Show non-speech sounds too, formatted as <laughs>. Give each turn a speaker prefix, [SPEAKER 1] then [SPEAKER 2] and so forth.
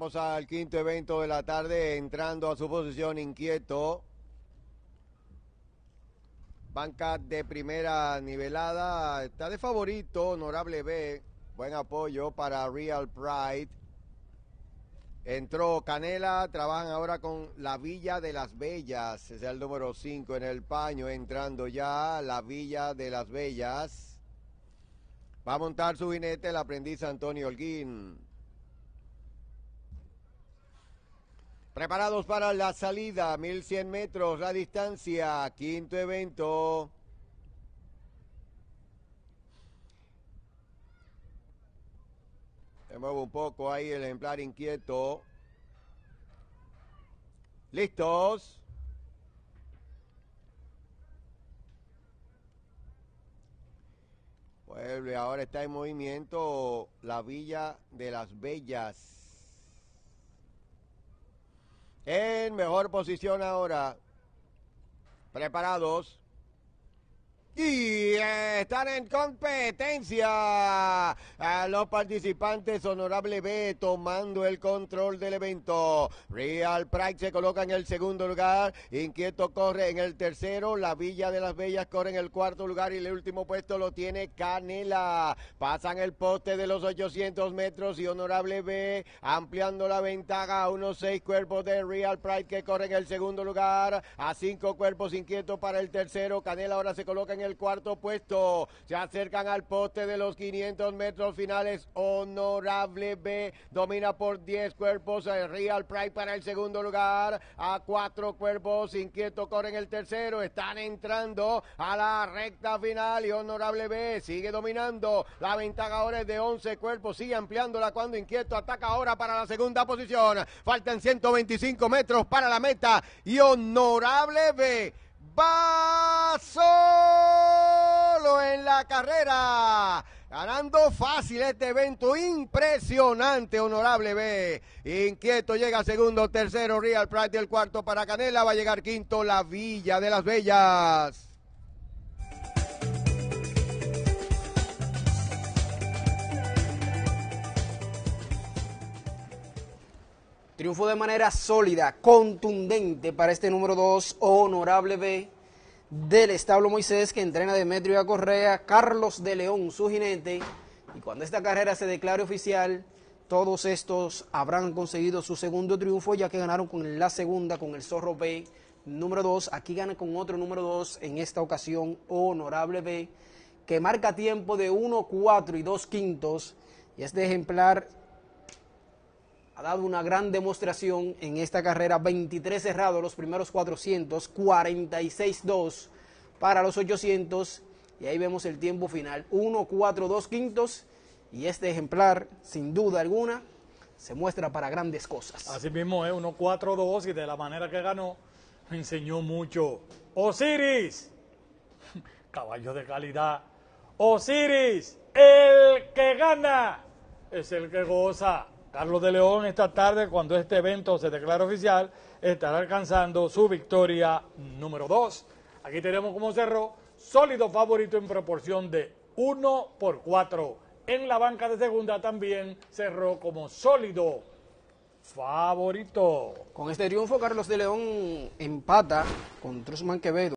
[SPEAKER 1] Vamos al quinto evento de la tarde, entrando a su posición inquieto. Banca de primera nivelada, está de favorito, honorable B, buen apoyo para Real Pride. Entró Canela, trabajan ahora con la Villa de las Bellas, es el número 5 en el paño, entrando ya la Villa de las Bellas. Va a montar su jinete el aprendiz Antonio Holguín. Preparados para la salida, 1100 metros la distancia, quinto evento. Se mueve un poco ahí el ejemplar inquieto. ¿Listos? Vuelve, ahora está en movimiento la Villa de las Bellas en mejor posición ahora. Preparados. Y eh, están en competencia los participantes Honorable B tomando el control del evento. Real Pride se coloca en el segundo lugar, Inquieto corre en el tercero, La Villa de las Bellas corre en el cuarto lugar y el último puesto lo tiene Canela. Pasan el poste de los 800 metros y Honorable B ampliando la ventaja a unos seis cuerpos de Real Pride que corre en el segundo lugar, a cinco cuerpos Inquieto para el tercero, Canela ahora se coloca en el cuarto puesto. Se acercan al poste de los 500 metros finales. Honorable B domina por 10 cuerpos. El eh, Real Pride para el segundo lugar. A cuatro cuerpos. Inquieto corre en el tercero. Están entrando a la recta final y Honorable B sigue dominando. La ventaja ahora es de 11 cuerpos. Sigue ampliándola cuando Inquieto ataca ahora para la segunda posición. Faltan 125 metros para la meta y Honorable B va solo en la carrera. Ganando fácil este evento, impresionante, honorable B. Inquieto llega segundo, tercero, Real Pride del cuarto para Canela, va a llegar quinto, la Villa de las Bellas.
[SPEAKER 2] Triunfo de manera sólida, contundente para este número 2, honorable B del establo Moisés que entrena Demetrio a Correa, Carlos de León, su jinete. Y cuando esta carrera se declare oficial, todos estos habrán conseguido su segundo triunfo ya que ganaron con la segunda, con el Zorro B número 2. Aquí gana con otro número 2 en esta ocasión, honorable B, que marca tiempo de 1, 4 y 2 quintos. Y este ejemplar ha dado una gran demostración en esta carrera, 23 cerrados los primeros 400, 46-2 para los 800 y ahí vemos el tiempo final, 1, 4, 2 quintos y este ejemplar, sin duda alguna, se muestra para
[SPEAKER 3] grandes cosas. Así mismo ¿eh? 1, 4, 2 y de la manera que ganó, enseñó mucho. Osiris, <laughs> caballo de calidad. Osiris, el que gana es el que goza. Carlos de León esta tarde, cuando este evento se declara oficial, estará alcanzando su victoria número 2. Aquí tenemos como cerró, sólido favorito en proporción de 1 por 4. En la banca de segunda también cerró como sólido favorito. Con este triunfo, Carlos de León empata con Trusman Quevedo.